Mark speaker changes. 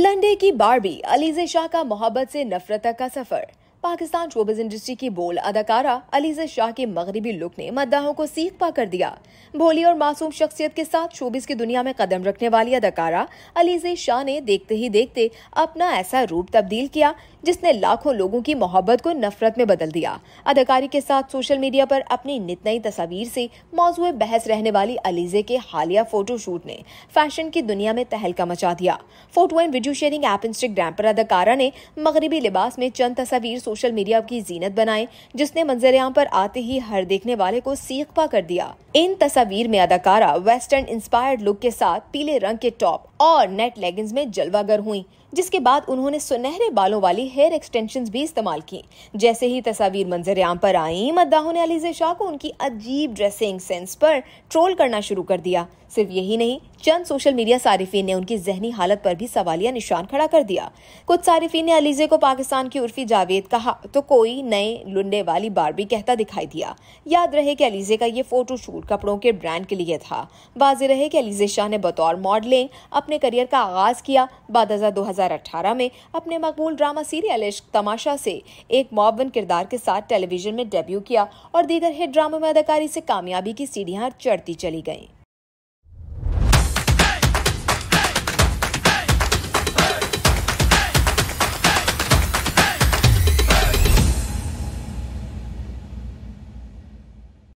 Speaker 1: लंडे की बारबी अलीजे शाह का मोहब्बत से नफरत तक का सफर पाकिस्तान शोबिस इंडस्ट्री की बोल अदाकारा अलीजा शाह के मगरबी लुक ने मद्दाहों को सीख पा कर दिया भोली और मासूम शख्सियत के साथ शोबिस की दुनिया में कदम रखने वाली अदाकारा अलीजा शाह ने देखते ही देखते अपना ऐसा रूप तब्दील किया जिसने लाखों लोगों की मोहब्बत को नफरत में बदल दिया अदाकारी के साथ सोशल मीडिया पर अपनी नित नई तस्वीर से मौजूद बहस रहने वाली अलीजे के हालिया फोटोशूट ने फैशन की दुनिया में तहलका मचा दिया photo and video sharing app Instagram पर अदाकारा ने मगरबी लिबास में चंद तस्वीर सोशल मीडिया की जीनत बनाए जिसने मंजरियाम पर आते ही हर देखने वाले को सीखपा कर दिया इन तस्वीर में अदाकारा वेस्टर्न इंस्पायर्ड लुक के साथ पीले रंग के टॉप और नेट लेगिंग्स में जलवागर हुई जिसके बाद उन्होंने सुनहरे बालों वाली हेयर एक्सटेंशन भी इस्तेमाल की जैसे ही तस्वीर मंजर आम पर आई मद्दाहों ने अलीजे शाह को उनकी अजीब ड्रेसिंग सेंस पर ट्रोल करना शुरू कर दिया सिर्फ यही नहीं चंद सोशल मीडिया सारिफिन ने उनकी जहनी हालत पर भी सवालिया निशान खड़ा कर दिया कुछ सारिफिन ने अलीजे को पाकिस्तान की उर्फी जावेद कहा तो कोई नए लुंडे वाली बारबी कहता दिखाई दिया याद रहे कि अलीजे का ये फोटो शूट कपड़ों के ब्रांड के लिए था वाजे रहे कि अलीजे शाह ने बतौर मॉडलिंग अपने करियर का आगाज किया बाद दो में अपने मकबूल ड्रामा सीरियल इश्क तमाशा से एक मॉबन किरदार के साथ टेलीविजन में डेब्यू किया और दीगर हिट ड्रामों में अदाकारी से कामयाबी की सीढ़ियां चढ़ती चली गईं